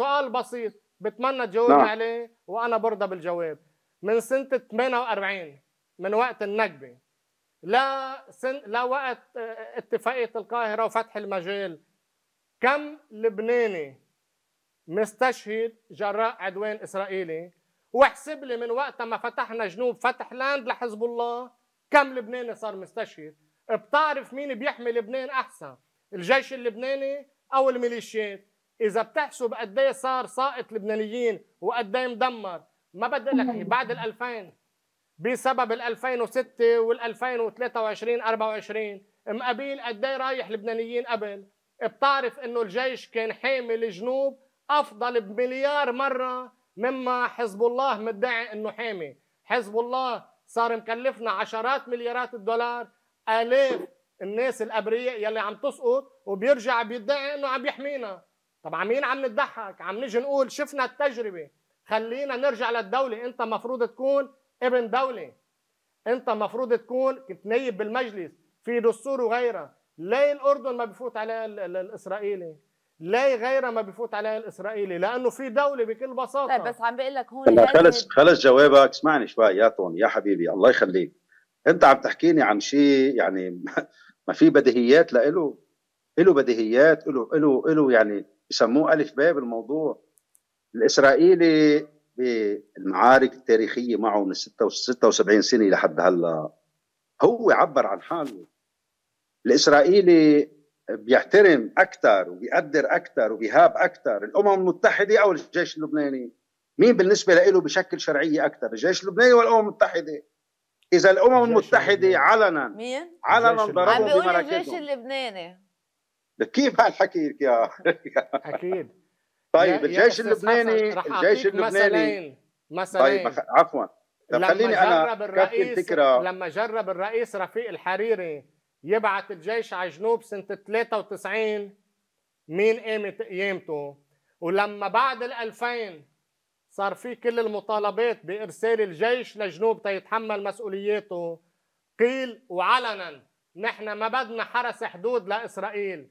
سؤال بسيط بتمنى تجاوب نعم. عليه وانا برضى بالجواب من سنه 48 من وقت النكبه لا سن لا وقت آه، اتفاقيه القاهره وفتح المجال كم لبناني مستشهد جراء عدوان اسرائيلي واحسب لي من وقت ما فتحنا جنوب فتح لاند لحزب الله كم لبناني صار مستشهد بتعرف مين بيحمي لبنان احسن الجيش اللبناني او الميليشيات اذا بتحسب قد ايه صار ساقط لبنانيين وقد ايه مدمر ما بدي اقول لك بعد ال 2000 بسبب ال 2006 وال 2023 24 مقابل قد ايه رايح لبنانيين قبل بتعرف انه الجيش كان حامي الجنوب افضل بمليار مره مما حزب الله مدعي انه حامي حزب الله صار مكلفنا عشرات مليارات الدولار الاف الناس الابرياء يلي عم تسقط وبيرجع بيدعي انه عم يحمينا طب مين عم نضحك عم نيجي نقول شفنا التجربه خلينا نرجع للدوله انت مفروض تكون ابن دوله انت مفروض تكون نايب بالمجلس في دستور وغيرها ليه الاردن ما بفوت عليها الاسرائيلي ليه غيرها ما بفوت عليها الاسرائيلي لانه في دوله بكل بساطه طيب بس عم بقول لك هون يعني خلص خلص جوابك اسمعني شوي يا طون يا حبيبي الله يخليك انت عم تحكيني عن شيء يعني ما في بديهيات لإله له بديهيات له له له يعني يسموه ألف باب الموضوع الإسرائيلي بالمعارك التاريخية معه من 76 سنة لحد هلا هو عبر عن حاله الإسرائيلي بيحترم أكثر وبيقدر أكثر وبيهاب أكثر الأمم المتحدة أو الجيش اللبناني مين بالنسبة له بشكل شرعية أكثر الجيش اللبناني ولا الأمم المتحدة إذا الأمم المتحدة علنا مين؟ علنا عم بيقول الجيش اللبناني كيف هالحكي يا اكيد طيب الجيش اللبناني الجيش اللبناني مثلين طيب عفوا خليني انا جرب الرئيس الفكرة. لما جرب الرئيس رفيق الحريري يبعث الجيش على الجنوب سنه 93 مين قامت قيامته ولما بعد ال 2000 صار في كل المطالبات بارسال الجيش لجنوب تيتحمل مسؤولياته قيل وعلنا نحن ما بدنا حرس حدود لاسرائيل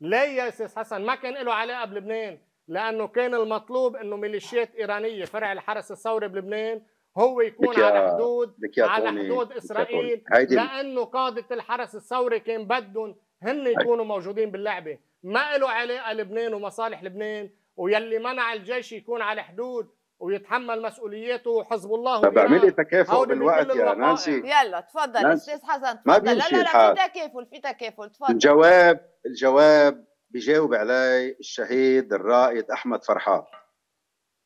ليه يا استاذ حسن ما كان له علاقه بلبنان لانه كان المطلوب انه ميليشيات ايرانيه فرع الحرس الثوري بلبنان هو يكون على حدود على حدود اسرائيل لانه قاده الحرس الثوري كان بدهم هن يكونوا موجودين باللعبه ما له علاقه لبنان ومصالح لبنان ويلي منع الجيش يكون على حدود ويتحمل مسؤولياته حزب الله طب اعملي تكافؤ بالوقت يا نانسي يلا تفضل استاذ حسن تفضل ما لا لا في تكافل في تكافل تفضل الجواب الجواب بجاوب علي الشهيد الرائد احمد فرحان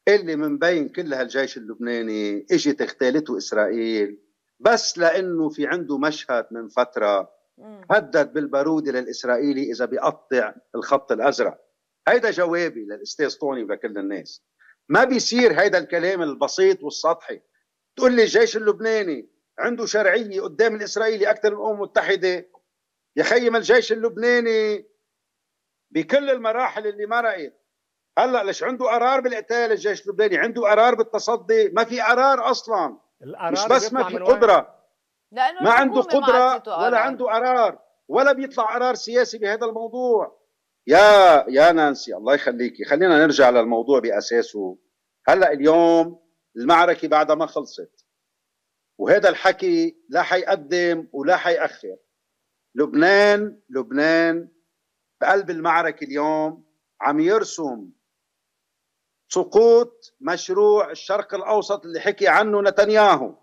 اللي من بين كل هالجيش اللبناني اجت اغتالته اسرائيل بس لانه في عنده مشهد من فتره هدد بالبارود للاسرائيلي اذا بيقطع الخط الازرق هيدا جوابي للاستاذ طوني ولكل الناس ما بيصير هيدا الكلام البسيط والسطحي تقول لي الجيش اللبناني عنده شرعيه قدام الاسرائيلي اكثر من الامم المتحده يا خيي ما الجيش اللبناني بكل المراحل اللي مرقت هلا ليش عنده قرار بالقتال الجيش اللبناني عنده قرار بالتصدي ما في قرار اصلا القرار مش بس ما في قدره لانه ما عنده قدره ولا عنده قرار ولا بيطلع قرار سياسي بهذا الموضوع يا يا نانسي الله يخليكي خلينا نرجع للموضوع باساسه هلا اليوم المعركه بعدها ما خلصت وهذا الحكي لا حيقدم ولا حيأخر لبنان لبنان بقلب المعركة اليوم عم يرسم سقوط مشروع الشرق الأوسط اللي حكي عنه نتنياهو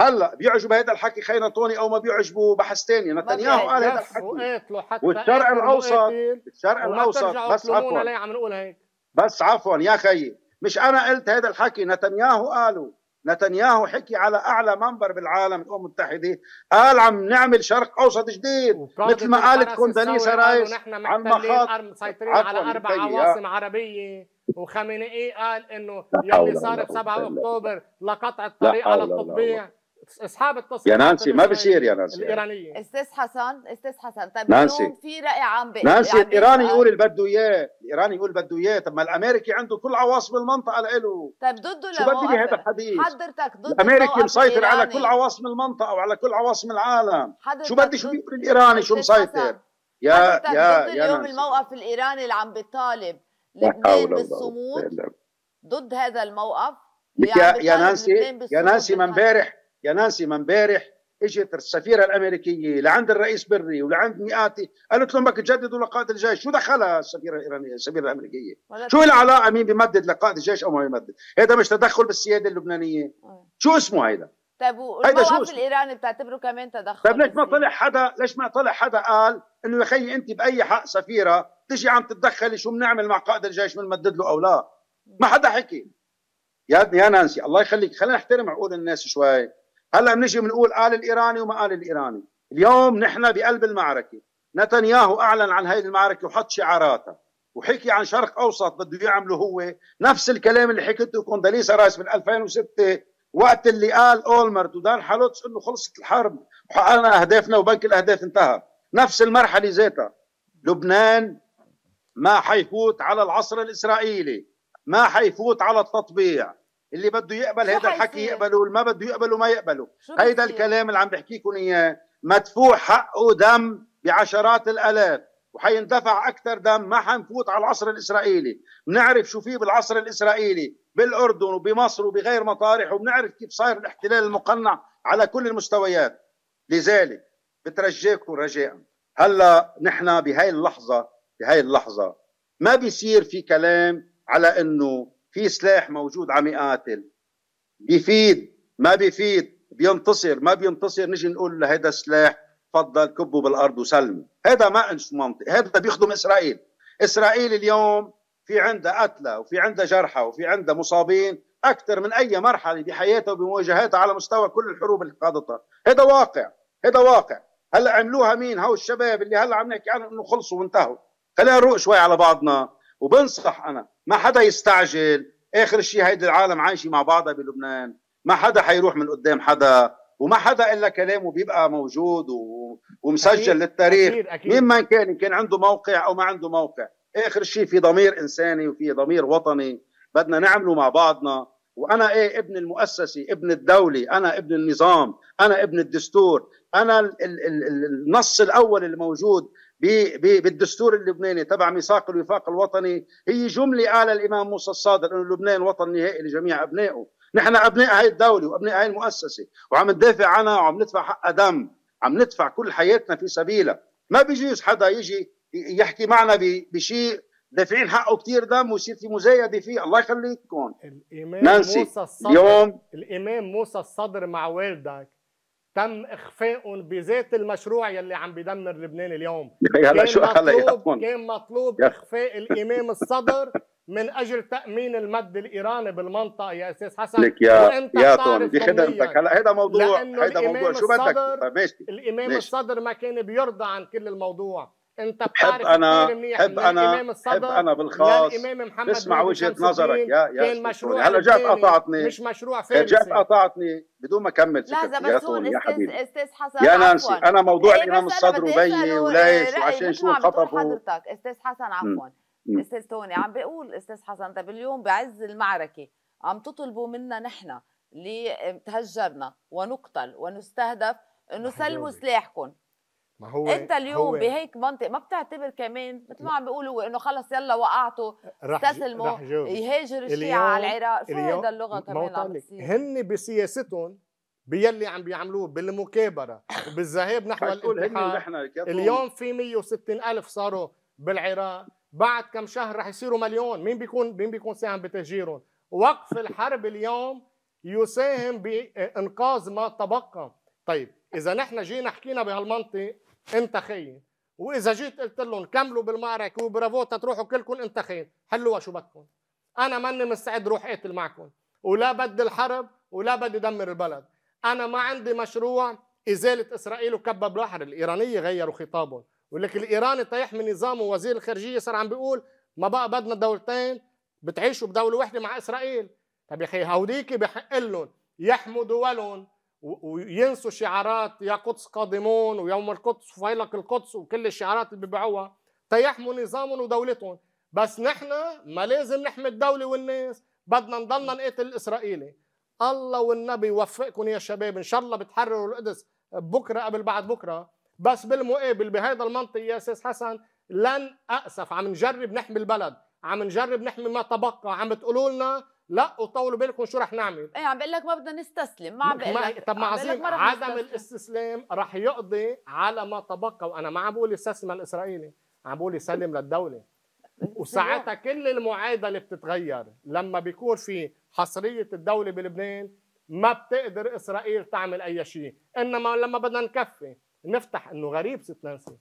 هلا بيعجب هذا الحكي خينا طوني او ما بيعجبه بحث ثاني نتنياهو قال هذا الحكي إيه، والشرق إيه، الاوسط إيه الشرق الاوسط بس عفوا عم نقول هيك بس عفوا يا خيي مش انا قلت هذا الحكي نتنياهو قاله نتنياهو حكي على اعلى منبر بالعالم الامم المتحده قال عم نعمل شرق اوسط جديد مثل ما قالت كوندانيسا رايس نحن عن مخاط مسيطرين على اربع عواصم عربيه وخامنئي قال انه يلي صار ب 7 اكتوبر لقطع الطريق على التطبيع اصحاب التصريح يا نانسي ما بصير يا نانسي الايرانيين استاذ حسن استاذ حسن طيب نانسي في راي عام بي... نانسي يعني آه، الايراني يقول اللي بده اياه الايراني يقول اللي بده اياه طب ما الامريكي عنده كل عواصم المنطقه له طيب ضده شو بدي بهذا الحديث حضرتك ضد الامريكي مسيطر على كل عواصم المنطقه وعلى كل عواصم العالم شو بدي شو بيقول الايراني شو مسيطر يا يا ضد اليوم الموقف الايراني اللي عم بيطالب لبنان بالصمود ضد هذا الموقف يا يا نانسي يا نانسي من امبارح يا نانسي ما امبارح اجت السفيره الامريكيه لعند الرئيس بري ولعند مئاتي قالت لهم بدك تجددوا لقاءات الجيش شو دخلها السفيره الايرانيه السفيره الامريكيه شو العلاقه مين بيمدد لقائد الجيش او ما بيمدد هذا مش تدخل بالسياده اللبنانيه آه. شو اسمه هيدا طيب والموقف الايراني بتعتبره كمان تدخل طيب ليش ما طلع حدا ليش ما طلع حدا قال انه يا خيي انت باي حق سفيره تجي عم تتدخلي شو بنعمل مع قائد الجيش بنمدد له او لا ما حدا حكي يا يا نانسي الله يخليك خلينا نحترم عقول الناس شوي هلا بنجي بنقول قال الايراني وما قال الايراني اليوم نحن بقلب المعركه نتنياهو اعلن عن هذه المعركه وحط شعاراتها وحكي عن شرق اوسط بده يعمله هو نفس الكلام اللي حكيته كونداليسا رايس من 2006 وقت اللي قال اولمرت ودان حالوتس انه خلصت الحرب وحققنا اهدافنا وبنك الاهداف انتهى نفس المرحله ذاتها لبنان ما حيفوت على العصر الاسرائيلي ما حيفوت على التطبيع اللي بده يقبل هذا الحكي يقبله واللي ما بده يقبله ما يقبله هيدا الكلام اللي عم بحكيكم اياه مدفوع حقه دم بعشرات الالاف وحيندفع اكثر دم ما حنفوت على العصر الاسرائيلي بنعرف شو في بالعصر الاسرائيلي بالاردن وبمصر وبغير مطارح وبنعرف كيف صاير الاحتلال المقنع على كل المستويات لذلك بترجاكم رجاء هلا نحن بهاي اللحظه بهاي اللحظه ما بيصير في كلام على انه في سلاح موجود عم يقاتل بيفيد ما بيفيد بينتصر ما بينتصر نجي نقول لهيدا السلاح تفضل كبه بالارض وسلمه هذا ما انش منطق هذا بيخدم اسرائيل اسرائيل اليوم في عندها قتلى وفي عندها جرحى وفي عندها مصابين اكثر من اي مرحله بحياتها وبمواجهاتها على مستوى كل الحروب اللي قادتها هذا واقع هذا واقع هلا عملوها مين هو الشباب اللي هلا عم نحكي عنه انه خلصوا وانتهوا خلينا نروق شوي على بعضنا وبنصح انا ما حدا يستعجل اخر شيء هيدي العالم عايشه مع بعضها بلبنان ما حدا حيروح من قدام حدا وما حدا الا كلامه بيبقى موجود و... ومسجل أكيد للتاريخ أكيد أكيد. مين ما كان كان عنده موقع او ما عنده موقع اخر شيء في ضمير انساني وفي ضمير وطني بدنا نعمله مع بعضنا وانا ايه ابن المؤسسه ابن الدوله انا ابن النظام انا ابن الدستور انا ال ال ال النص الاول الموجود بالدستور اللبناني تبع ميثاق الوفاق الوطني هي جملة قال الإمام موسى الصادر أن لبنان وطن نهائي لجميع أبنائه نحن أبناء هاي الدولة وأبناء هاي المؤسسة وعم ندافع عنها وعم ندفع حقها دم عم ندفع كل حياتنا في سبيلها ما بيجوز حدا يجي يحكي معنا بشيء دافعين حقه كثير دم ويصير في مزايده فيه الله يخليكم الامام نانسي. موسى الصدر اليوم الامام موسى الصدر مع والدك تم اخفائهم بذات المشروع يلي عم بيدمر لبنان اليوم هلا شو مطلوب كان مطلوب اخفاء الامام الصدر من اجل تامين المد الايراني بالمنطقه يا استاذ حسن لك يا يا طن دي خدمتك هلا هذا موضوع هذا موضوع شو بدك طيب، الامام الصدر ما كان بيرضى عن كل الموضوع انت حب انا حب انا حب انا بالخاص اسمع وجهه نظرك يا يا هلا جات قطعتني مش مشروع فارسي جات قطعتني بدون ما اكمل لحظه بس يا حبيبي استاذ حسن يا نانسي انا موضوع إيه، الامام الصدر وبيي وليش وعشان شو خطبه حضرتك استاذ حسن عفوا استاذ توني عم بيقول استاذ حسن طب اليوم بعز المعركه عم تطلبوا منا نحن اللي تهجرنا ونقتل ونستهدف انه سلموا سلاحكم ما هو انت اليوم هو بهيك منطق ما بتعتبر كمان مثل ما عم بيقولوا انه خلص يلا وقعته استسلموا يهاجر الشيعة على العراق شو هيدا اللغه كمان عم بتصير هن بسياستهم باللي عم بيعملوه بالمكابره وبالذهاب نحو طيب، الانتحار اليوم في 160 الف صاروا بالعراق بعد كم شهر رح يصيروا مليون مين بيكون مين بيكون ساهم بتهجيرهم وقف الحرب اليوم يساهم بانقاذ ما تبقى طيب اذا نحن جينا حكينا بهالمنطق انت خاين واذا جيت قلت لهم كملوا بالمعركه وبرافو تروحوا كلكم انت خاين حلوها شو بدكم انا ماني مستعد روح اقتل معكم ولا بدي الحرب ولا بدي دمر البلد انا ما عندي مشروع ازاله اسرائيل وكب بحر الايرانيه غيروا خطابهم ولك الايراني طايح من نظامه وزير الخارجيه صار عم بيقول ما بقى بدنا دولتين بتعيشوا بدوله واحده مع اسرائيل طب يا اخي هوديكي بحق لهم يحموا دولهم وينسوا شعارات يا قدس قادمون ويوم القدس وفيلق القدس وكل الشعارات اللي ببيعوها تيحموا نظامهم ودولتهم بس نحن ما لازم نحمي الدولة والناس بدنا نضلنا نقتل الإسرائيلي الله والنبي يوفقكم يا شباب إن شاء الله بتحرروا القدس بكرة قبل بعد بكرة بس بالمقابل بهذا المنطق يا أستاذ حسن لن أأسف عم نجرب نحمي البلد عم نجرب نحمي ما تبقى عم تقولوا لنا لا وطولوا بالكم شو رح نعمل ايه عم بقول لك ما بدنا نستسلم ما عم بقول لك طب ما عظيم عدم نستسلم. الاستسلام رح يقضي على ما تبقى وانا ما عم بقول استسلم الاسرائيلي عم بقول سلم للدوله وساعتها كل المعادله بتتغير لما بيكون في حصريه الدوله بلبنان ما بتقدر اسرائيل تعمل اي شيء انما لما بدنا نكفي نفتح انه غريب ست نانسي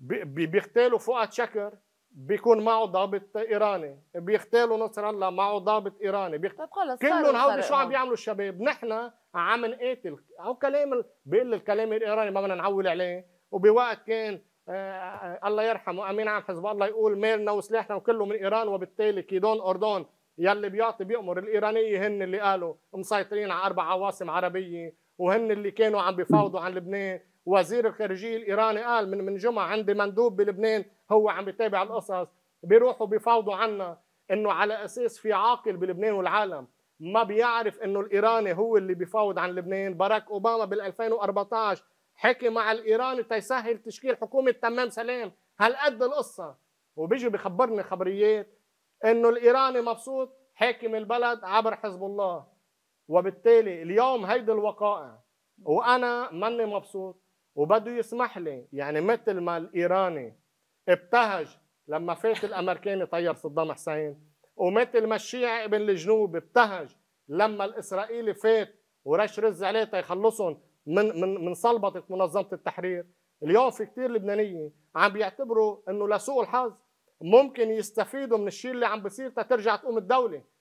بيغتالوا فؤاد شكر بيكون معه ضابط ايراني بيغتالوا نصر الله معه ضابط ايراني بيغت... خلص كلهم هودي شو عم آه. بيعملوا الشباب نحن عم نقاتل او كلام بيقول الكلام الايراني ما بدنا نعول عليه وبوقت كان آه الله يرحمه امين عام حزب الله يقول مالنا وسلاحنا وكله من ايران وبالتالي كيدون اردون يلي بيعطي بيأمر الايرانيه هن اللي قالوا مسيطرين على اربع عواصم عربيه وهن اللي كانوا عم بيفاوضوا عن لبنان وزير الخارجيه الايراني قال من من جمعه عندي مندوب بلبنان هو عم بيتابع القصص بيروحوا بيفاوضوا عنا انه على اساس في عاقل بلبنان والعالم ما بيعرف انه الايراني هو اللي بيفاوض عن لبنان باراك اوباما بال2014 حكي مع الايراني تيسهل تشكيل حكومه تمام سلام هالقد القصه وبيجي بخبرني خبريات انه الايراني مبسوط حاكم البلد عبر حزب الله وبالتالي اليوم هيدي الوقائع وانا ماني مبسوط وبده يسمح لي يعني مثل ما الايراني ابتهج لما فات الامريكاني طير صدام حسين ومثل ما الشيعي ابن الجنوب ابتهج لما الاسرائيلي فات ورش رز عليه تيخلصهم من من من صلبطه منظمه التحرير اليوم في كثير لبنانيه عم بيعتبروا انه لسوء الحظ ممكن يستفيدوا من الشيء اللي عم بصير ترجع تقوم الدوله